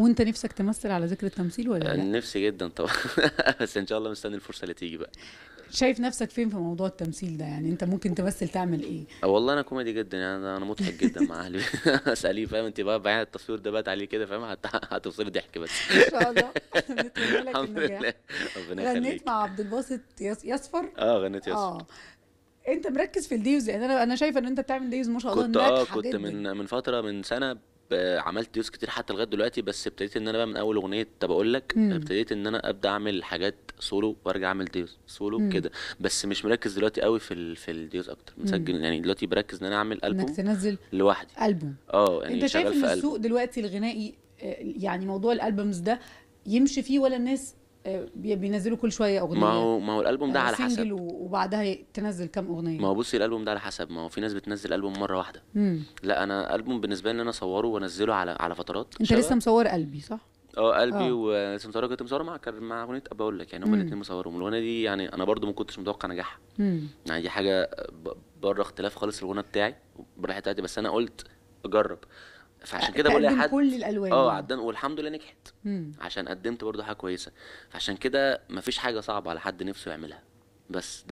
وانت نفسك تمثل على ذكر التمثيل ولا لا؟ نفسي جدا طبعا بس ان شاء الله مستني الفرصه اللي تيجي بقى شايف نفسك فين في موضوع التمثيل ده يعني انت ممكن تمثل تعمل ايه والله انا كوميدي جدا يعني انا مضحك جدا مع اهلي اساليه فاهم انت بقى بعين التصوير ده بات عليه كده فاهم هتوصلي ضحك بس ان شاء الله الحمد يعني لله ربنا يخليك غنيت مع عبد الباسط يصفر اه غنيت يصفر اه انت مركز في الديوز لان يعني انا انا شايفه ان انت بتعمل ديوز ما شاء الله كنت اه كنت من من فتره من سنه عملت ديوز كتير حتى لغايه دلوقتي بس ابتديت ان انا بقى من اول اغنيه طب اقول لك ابتديت ان انا ابدا اعمل حاجات سولو وارجع اعمل ديوز سولو كده بس مش مركز دلوقتي قوي في ال... في الديوز اكتر مسجل يعني دلوقتي بركز ان انا اعمل البوم انك تنزل لوحدي البوم اه يعني انت شايف ان السوق دلوقتي الغنائي آه، يعني موضوع الالبومز ده يمشي فيه ولا الناس بينزلوا كل شويه اغنيه ما هو ما هو الالبوم ده آه، على حسب وبعدها تنزل كام اغنيه ما هو بصي الالبوم ده على حسب ما هو في ناس بتنزل البوم مره واحده مم. لا انا البوم بالنسبه لي ان انا اصوره وانزله على على فترات انت شباب. لسه مصور قلبي صح اه قلبي آه. ولسه مصوره كنت مصوره مع مع اغنيه ابقى اقول لك يعني هما الاثنين مصورهم الاغنيه دي يعني انا برضو ما كنتش متوقع نجاحها يعني دي حاجه بره اختلاف خالص الغنى بتاعي بره بتاعتي بس انا قلت اجرب فعشان كده بقول لحد كل الالوان اه يعني. عدان والحمد لله نجحت عشان قدمت برضه حاجه كويسه فعشان كده مفيش حاجه صعبه على حد نفسه يعملها بس